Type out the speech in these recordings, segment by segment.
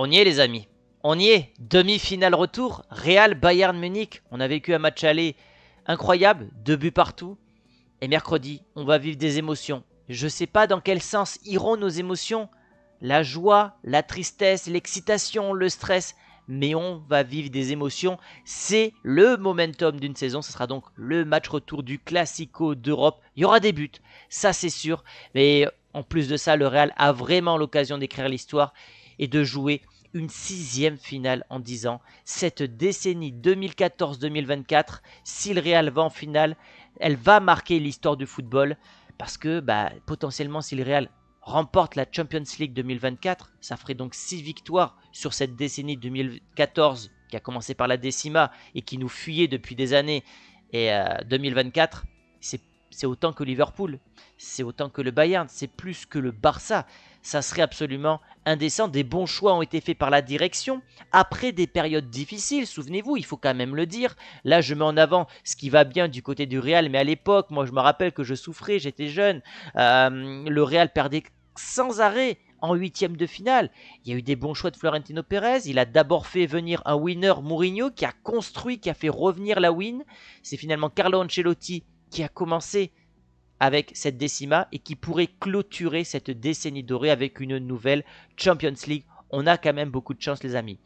On y est les amis. On y est. Demi-finale retour. Real Bayern Munich. On a vécu un match aller incroyable. Deux buts partout. Et mercredi, on va vivre des émotions. Je ne sais pas dans quel sens iront nos émotions. La joie, la tristesse, l'excitation, le stress. Mais on va vivre des émotions. C'est le momentum d'une saison. Ce sera donc le match retour du Classico d'Europe. Il y aura des buts, ça c'est sûr. Mais en plus de ça, le Real a vraiment l'occasion d'écrire l'histoire et de jouer une sixième finale en dix ans. Cette décennie 2014-2024, si le Real va en finale, elle va marquer l'histoire du football parce que bah, potentiellement si le Real remporte la Champions League 2024, ça ferait donc six victoires sur cette décennie 2014 qui a commencé par la décima et qui nous fuyait depuis des années et 2024, euh, c'est c'est autant que Liverpool, c'est autant que le Bayern, c'est plus que le Barça. Ça serait absolument indécent. Des bons choix ont été faits par la direction après des périodes difficiles. Souvenez-vous, il faut quand même le dire. Là, je mets en avant ce qui va bien du côté du Real, mais à l'époque, moi, je me rappelle que je souffrais, j'étais jeune. Euh, le Real perdait sans arrêt en huitième de finale. Il y a eu des bons choix de Florentino Pérez. Il a d'abord fait venir un winner Mourinho qui a construit, qui a fait revenir la win. C'est finalement Carlo Ancelotti qui a commencé avec cette décima et qui pourrait clôturer cette décennie dorée avec une nouvelle Champions League. On a quand même beaucoup de chance les amis.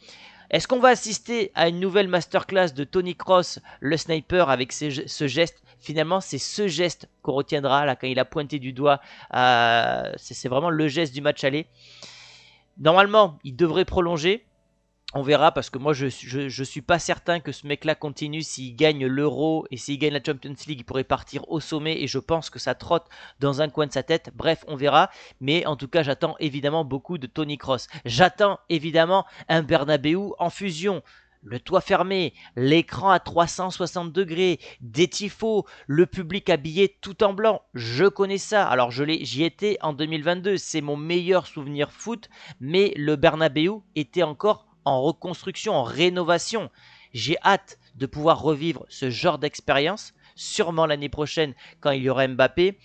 Est-ce qu'on va assister à une nouvelle masterclass de Tony Cross, le sniper, avec ce geste Finalement, c'est ce geste qu'on retiendra là quand il a pointé du doigt. Euh, c'est vraiment le geste du match aller. Normalement, il devrait prolonger. On verra parce que moi je, ne suis pas certain que ce mec-là continue s'il gagne l'Euro et s'il gagne la Champions League, il pourrait partir au sommet et je pense que ça trotte dans un coin de sa tête. Bref, on verra. Mais en tout cas, j'attends évidemment beaucoup de Tony Cross. J'attends évidemment un Bernabeu en fusion le toit fermé, l'écran à 360 degrés, des tifos, le public habillé tout en blanc. Je connais ça. Alors je j'y étais en 2022. C'est mon meilleur souvenir foot, mais le Bernabeu était encore en reconstruction, en rénovation. J'ai hâte de pouvoir revivre ce genre d'expérience, sûrement l'année prochaine quand il y aura Mbappé,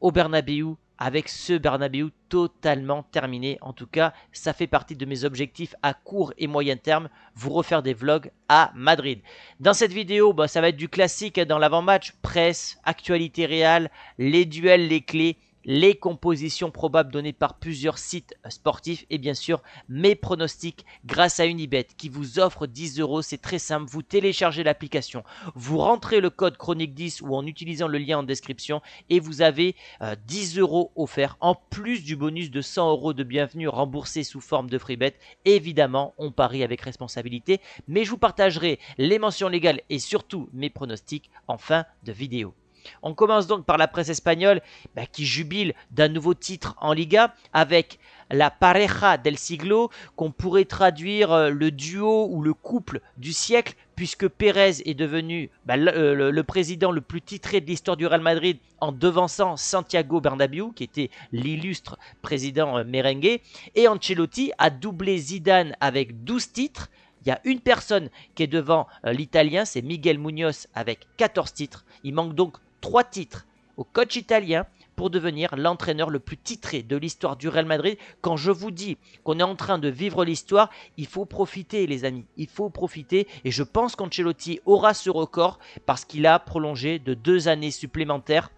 au Bernabeu, avec ce Bernabeu totalement terminé. En tout cas, ça fait partie de mes objectifs à court et moyen terme, vous refaire des vlogs à Madrid. Dans cette vidéo, bah, ça va être du classique dans l'avant-match, presse, actualité réelle, les duels, les clés les compositions probables données par plusieurs sites sportifs et bien sûr mes pronostics grâce à Unibet qui vous offre 10 euros. C'est très simple, vous téléchargez l'application, vous rentrez le code chronique 10 ou en utilisant le lien en description et vous avez 10 euh, euros offerts en plus du bonus de 100 euros de bienvenue remboursé sous forme de free bet. Évidemment, on parie avec responsabilité, mais je vous partagerai les mentions légales et surtout mes pronostics en fin de vidéo. On commence donc par la presse espagnole bah, qui jubile d'un nouveau titre en Liga avec la pareja del siglo qu'on pourrait traduire euh, le duo ou le couple du siècle puisque Pérez est devenu bah, euh, le, président le plus titré de l'histoire du Real Madrid en devançant Santiago Bernabéu, qui était l'illustre président euh, merengue, et Ancelotti a doublé Zidane avec 12 titres. Il y a une personne qui est devant l'Italien, c'est Miguel Munoz avec 14 titres. Il manque donc trois titres au coach italien pour devenir l'entraîneur le plus titré de l'histoire du Real Madrid. Quand je vous dis qu'on est en train de vivre l'histoire, il faut profiter les amis, il faut profiter et je pense qu'Ancelotti aura ce record parce qu'il a prolongé de deux années supplémentaires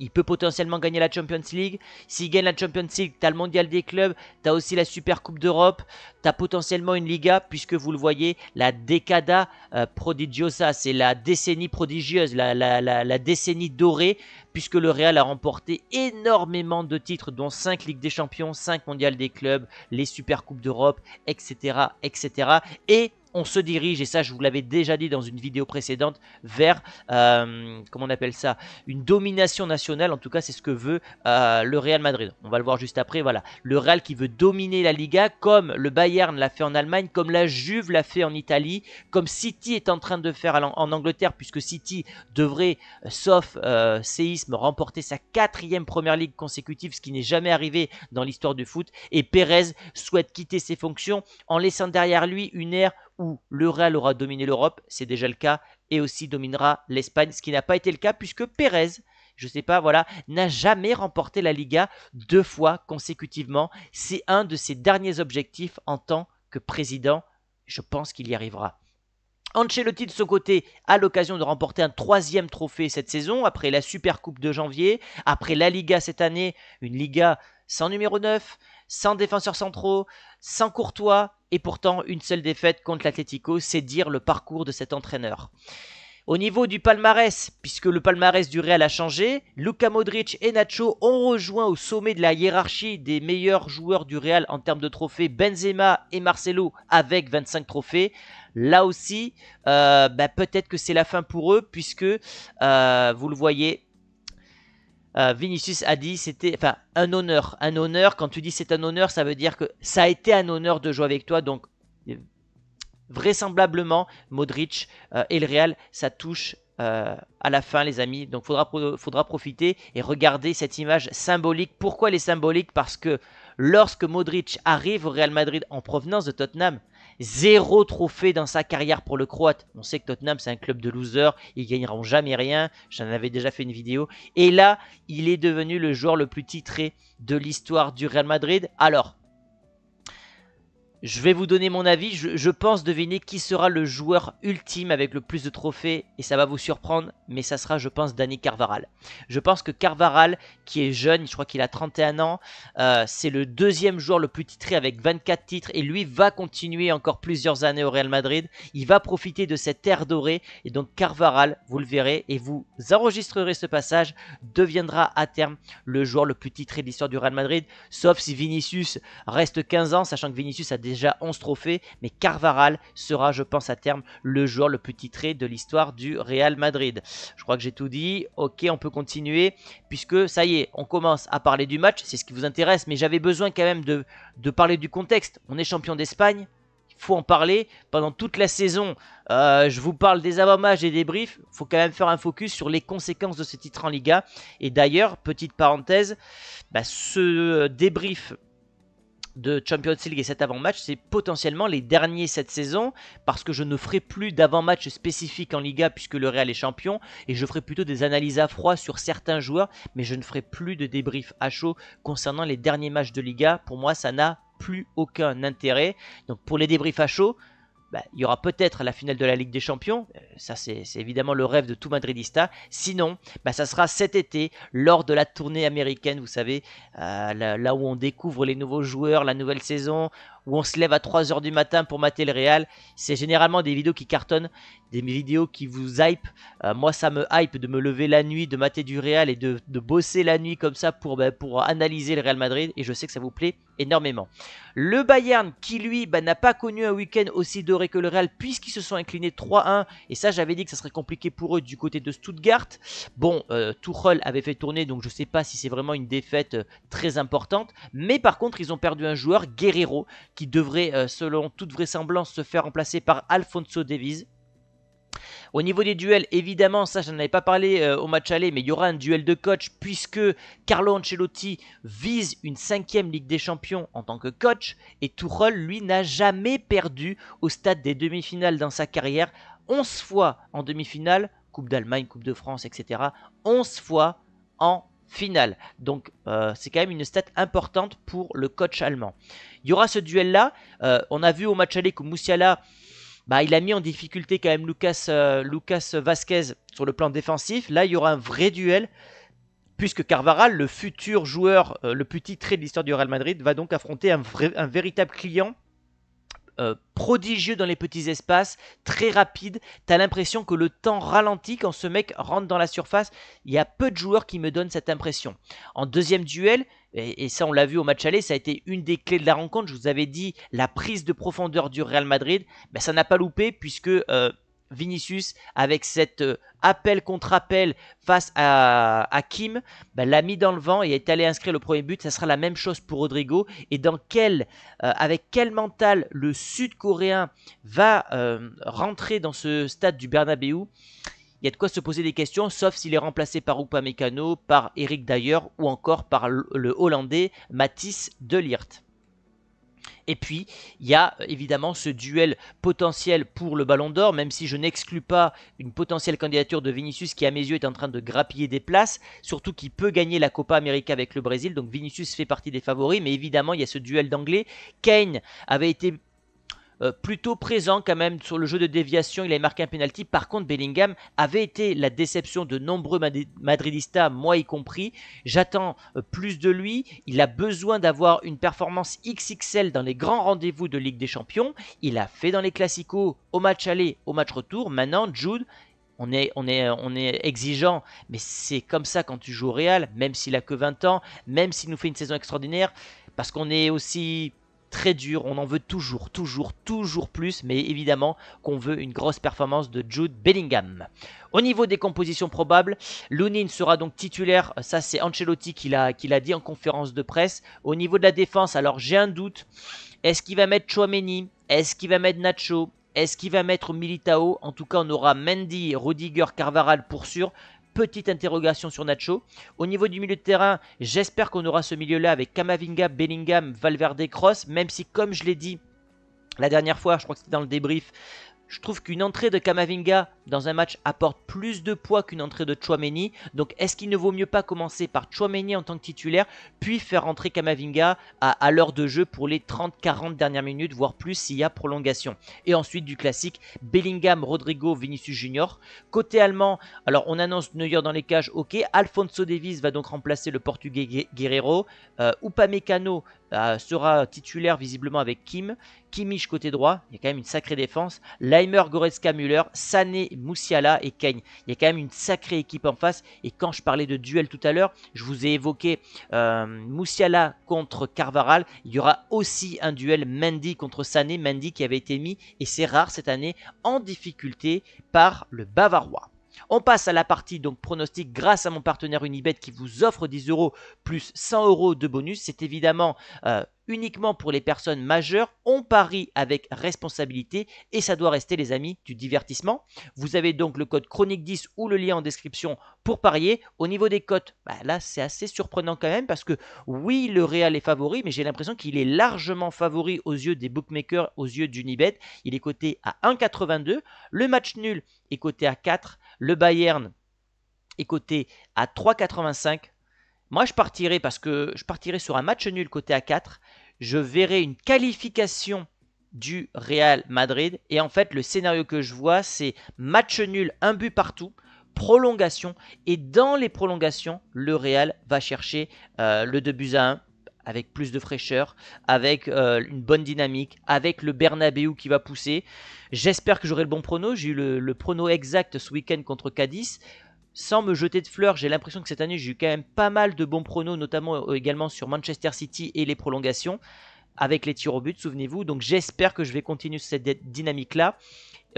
il peut potentiellement gagner la Champions League. S'il gagne la Champions League, tu as le Mondial des clubs, tu as aussi la Super Coupe d'Europe, tu as potentiellement une Liga, puisque vous le voyez, la década euh, prodigiosa, c'est la décennie prodigieuse, la, décennie dorée, puisque le Real a remporté énormément de titres, dont 5 Ligues des Champions, 5 Mondial des clubs, les Super Coupes d'Europe, etc., etc. Et on se dirige, et ça je vous l'avais déjà dit dans une vidéo précédente, vers, euh, on appelle ça, une domination nationale, en tout cas c'est ce que veut euh, le Real Madrid. On va le voir juste après, voilà. Le Real qui veut dominer la Liga, comme le Bayern l'a fait en Allemagne, comme la Juve l'a fait en Italie, comme City est en train de faire en Angleterre, puisque City devrait, euh, sauf séisme, remporter sa quatrième première ligue consécutive, ce qui n'est jamais arrivé dans l'histoire du foot, et Pérez souhaite quitter ses fonctions en laissant derrière lui une ère où le Real aura dominé l'Europe, c'est déjà le cas, et aussi dominera l'Espagne, ce qui n'a pas été le cas puisque Pérez, je ne sais pas, voilà, n'a jamais remporté la Liga deux fois consécutivement. C'est un de ses derniers objectifs en tant que président. Je pense qu'il y arrivera. Ancelotti de son côté a l'occasion de remporter un troisième trophée cette saison, après la Super Coupe de janvier, après la Liga cette année, une Liga sans numéro 9, sans défenseurs centraux, sans Courtois, et pourtant une seule défaite contre l'Atlético, c'est dire le parcours de cet entraîneur. Au niveau du palmarès, puisque le palmarès du Real a changé, Luca Modric et Nacho ont rejoint au sommet de la hiérarchie des meilleurs joueurs du Real en termes de trophées Benzema et Marcelo avec 25 trophées. Là aussi, euh, bah, peut-être que c'est la fin pour eux, puisque euh, vous le voyez, euh, Vinicius a dit c'était enfin un honneur, un honneur. Quand tu dis c'est un honneur, ça veut dire que ça a été un honneur de jouer avec toi. Donc vraisemblablement, Modric euh, et le Real, ça touche euh, à la fin, les amis. Donc faudra faudra profiter et regarder cette image symbolique. Pourquoi elle est symbolique Parce que lorsque Modric arrive au Real Madrid en provenance de Tottenham, Zéro trophée dans sa carrière pour le Croate. On sait que Tottenham, c'est un club de losers. Ils gagneront jamais rien. J'en avais déjà fait une vidéo. Et là, il est devenu le joueur le plus titré de l'histoire du Real Madrid. Alors, je vais vous donner mon avis. Je, pense deviner qui sera le joueur ultime avec le plus de trophées. Et ça va vous surprendre. Mais ça sera, je pense, Danny Carvaral. Je pense que Carvaral, qui est jeune, je crois qu'il a 31 ans, euh, c'est le deuxième joueur le plus titré avec 24 titres. Et lui va continuer encore plusieurs années au Real Madrid. Il va profiter de cette ère dorée. Et donc Carvaral, vous le verrez et vous enregistrerez ce passage, deviendra à terme le joueur le plus titré de l'histoire du Real Madrid. Sauf si Vinicius reste 15 ans, sachant que Vinicius a déjà déjà 11 trophées, mais Carvaral sera, je pense, à terme le joueur le plus titré de l'histoire du Real Madrid. Je crois que j'ai tout dit. Ok, on peut continuer, puisque ça y est, on commence à parler du match, c'est ce qui vous intéresse, mais j'avais besoin quand même de, parler du contexte. On est champion d'Espagne, il faut en parler pendant toute la saison. Euh, je vous parle des avant mages et des briefs. faut quand même faire un focus sur les conséquences de ce titre en Liga. Et d'ailleurs, petite parenthèse, bah, ce débrief de Champions League et cet avant-match, c'est potentiellement les derniers cette saison, parce que je ne ferai plus d'avant-match spécifique en Liga puisque le Real est champion, et je ferai plutôt des analyses à froid sur certains joueurs, mais je ne ferai plus de débrief à chaud concernant les derniers matchs de Liga. Pour moi, ça n'a plus aucun intérêt. Donc pour les débriefs à chaud, bah, il y aura peut-être la finale de la Ligue des Champions. Euh, ça, c'est évidemment le rêve de tout Madridista. Sinon, bah, ça sera cet été, lors de la tournée américaine, vous savez, euh, là, où on découvre les nouveaux joueurs, la nouvelle saison, où on se lève à 3h du matin pour mater le Real. C'est généralement des vidéos qui cartonnent, des vidéos qui vous hype. Euh, moi, ça me hype de me lever la nuit, de mater du Real et de, bosser la nuit comme ça pour, ben, pour analyser le Real Madrid. Et je sais que ça vous plaît énormément. Le Bayern qui, lui, ben, n'a pas connu un week-end aussi doré que le Real puisqu'ils se sont inclinés 3-1. Et ça, j'avais dit que ça serait compliqué pour eux du côté de Stuttgart. Bon, euh, avait fait tourner, donc je ne sais pas si c'est vraiment une défaite euh, très importante. Mais par contre, ils ont perdu un joueur, Guerrero, qui devrait, euh, selon toute vraisemblance, se faire remplacer par Alfonso Davies. Au niveau des duels, évidemment, ça je n'en avais pas parlé euh, au match aller, mais il y aura un duel de coach puisque Carlo Ancelotti vise une cinquième Ligue des Champions en tant que coach et Tourol, lui, n'a jamais perdu au stade des demi-finales dans sa carrière. 11 fois en demi-finale, Coupe d'Allemagne, Coupe de France, etc. 11 fois en finale. Donc euh, c'est quand même une stat importante pour le coach allemand. Il y aura ce duel-là. Euh, on a vu au match aller que Moussiala, bah, il a mis en difficulté quand même Lucas, euh, Lucas Vasquez sur le plan défensif. Là, il y aura un vrai duel. Puisque Carvaral, le futur joueur le plus titré de l'histoire du Real Madrid, va donc affronter un, un véritable client euh, prodigieux dans les petits espaces, très rapide. T'as l'impression que le temps ralentit quand ce mec rentre dans la surface. Il y a peu de joueurs qui me donnent cette impression. En deuxième duel, et, ça on l'a vu au match aller, ça a été une des clés de la rencontre. Je vous avais dit la prise de profondeur du Real Madrid. Ben, ça n'a pas loupé puisque... Euh, Vinicius avec cet euh, appel contre appel face à, Kim bah, l'a mis dans le vent et est allé inscrire le premier but. Ça sera la même chose pour Rodrigo. Et dans quel, euh, avec quel mental le Sud-Coréen va euh, rentrer dans ce stade du Bernabeu il y a de quoi se poser des questions, sauf s'il est remplacé par Upamecano, par Eric Dyer ou encore par le Hollandais Matisse Delirte. Et puis, il y a euh, évidemment ce duel potentiel pour le Ballon d'Or, même si je n'exclus pas une potentielle candidature de Vinicius qui, à mes yeux, est en train de grappiller des places, surtout qu'il peut gagner la Copa América avec le Brésil. Donc Vinicius fait partie des favoris, mais évidemment, il y a ce duel d'anglais. Kane avait été euh, plutôt présent quand même sur le jeu de déviation. Il a marqué un penalty. Par contre, Bellingham avait été la déception de nombreux Madridistas, moi y compris. J'attends euh, plus de lui. Il a besoin d'avoir une performance XXL dans les grands rendez-vous de Ligue des Champions. Il a fait dans les classicaux au match aller, au match retour. Maintenant, Jude, on est, on, est, on est, exigeant, mais c'est comme ça quand tu joues au Real, même s'il a que 20 ans, même s'il nous fait une saison extraordinaire, parce qu'on est aussi très dur, on en veut toujours, toujours, toujours plus, mais évidemment qu'on veut une grosse performance de Jude Bellingham. Au niveau des compositions probables, Lunin sera donc titulaire, ça c'est Ancelotti qui l'a dit en conférence de presse. Au niveau de la défense, alors j'ai un doute, est-ce qu'il va mettre Chouameni Est-ce qu'il va mettre Nacho est-ce qu'il va mettre Militao En tout cas, on aura Mendy, Rudiger, Carvaral pour sûr petite interrogation sur Nacho. Au niveau du milieu de terrain, j'espère qu'on aura ce milieu-là avec Kamavinga, Bellingham, Valverde, Cross, même si comme je l'ai dit la dernière fois, je crois que c'était dans le débrief, je trouve qu'une entrée de Kamavinga dans un match apporte plus de poids qu'une entrée de Chouameni. Donc est-ce qu'il ne vaut mieux pas commencer par Chouameni en tant que titulaire, puis faire entrer Kamavinga à, l'heure de jeu pour les 30-40 dernières minutes, voire plus s'il y a prolongation Et ensuite du classique Bellingham, Rodrigo, Vinicius Junior. Côté allemand, alors on annonce Neuer dans les cages, ok. Alfonso Davis va donc remplacer le portugais Guerrero. Euh, Upamecano euh, sera titulaire visiblement avec Kim. Kimmich côté droit, il y a quand même une sacrée défense. Leimer, Goretzka, Müller, Sané, Moussiala et Kane. Il y a quand même une sacrée équipe en face. Et quand je parlais de duel tout à l'heure, je vous ai évoqué euh, Moussiala contre Carvaral. Il y aura aussi un duel Mendy contre Sané. Mendy qui avait été mis, et c'est rare cette année, en difficulté par le Bavarois. On passe à la partie donc pronostic grâce à mon partenaire Unibet qui vous offre 10 euros plus 100 euros de bonus. C'est évidemment euh, uniquement pour les personnes majeures. On parie avec responsabilité et ça doit rester, les amis, du divertissement. Vous avez donc le code chronique 10 ou le lien en description pour parier. Au niveau des cotes, bah, là c'est assez surprenant quand même parce que oui, le Real est favori, mais j'ai l'impression qu'il est largement favori aux yeux des bookmakers, aux yeux d'Unibet. Il est coté à 1,82. Le match nul est coté à 4 le Bayern est coté à 3,85. Moi, je partirai parce que je partirai sur un match nul côté à 4. Je verrai une qualification du Real Madrid. Et en fait, le scénario que je vois, c'est match nul, un but partout, prolongation. Et dans les prolongations, le Real va chercher euh, le 2 buts à 1 avec plus de fraîcheur, avec euh, une bonne dynamique, avec le Bernabeu qui va pousser. J'espère que j'aurai le bon prono. J'ai eu le, prono exact ce week-end contre Cadiz. Sans me jeter de fleurs, j'ai l'impression que cette année j'ai eu quand même pas mal de bons pronos, notamment euh, également sur Manchester City et les prolongations avec les tirs au but, souvenez-vous. Donc j'espère que je vais continuer cette dynamique-là.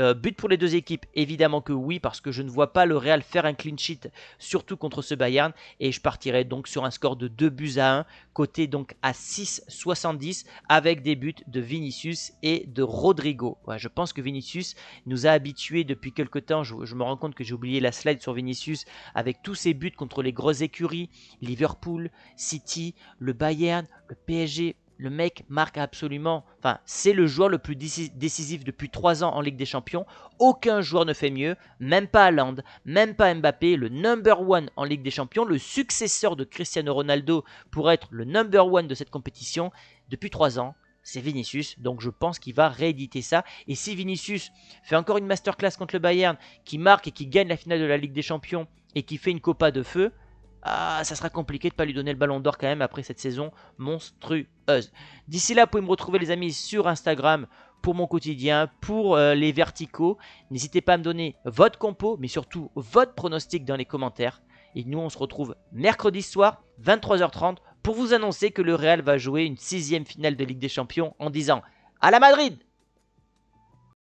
Euh, but pour les deux équipes, évidemment que oui, parce que je ne vois pas le Real faire un clean sheet, surtout contre ce Bayern, et je partirai donc sur un score de 2 buts à 1, Côté donc à 6,70, avec des buts de Vinicius et de Rodrigo. je pense que Vinicius nous a habitués depuis quelque temps, je, je me rends compte que j'ai oublié la slide sur Vinicius, avec tous ses buts contre les grosses écuries, Liverpool, City, le Bayern, le PSG, le mec marque absolument. Enfin, c'est le joueur le plus décisif depuis 3 ans en Ligue des Champions. Aucun joueur ne fait mieux, même pas Haaland, même pas Mbappé, le number one en Ligue des Champions, le successeur de Cristiano Ronaldo pour être le number one de cette compétition depuis 3 ans. C'est Vinicius, donc je pense qu'il va rééditer ça. Et si Vinicius fait encore une masterclass contre le Bayern, qui marque et qui gagne la finale de la Ligue des Champions et qui fait une copa de feu, ah, ça sera compliqué de pas lui donner le ballon d'or quand même après cette saison monstrueuse. D'ici là, vous pouvez me retrouver les amis sur Instagram pour mon quotidien, pour euh, les verticaux. N'hésitez pas à me donner votre compo, mais surtout votre pronostic dans les commentaires. Et nous, on se retrouve mercredi soir, 23h30, pour vous annoncer que le Real va jouer une sixième finale de Ligue des Champions en disant à la Madrid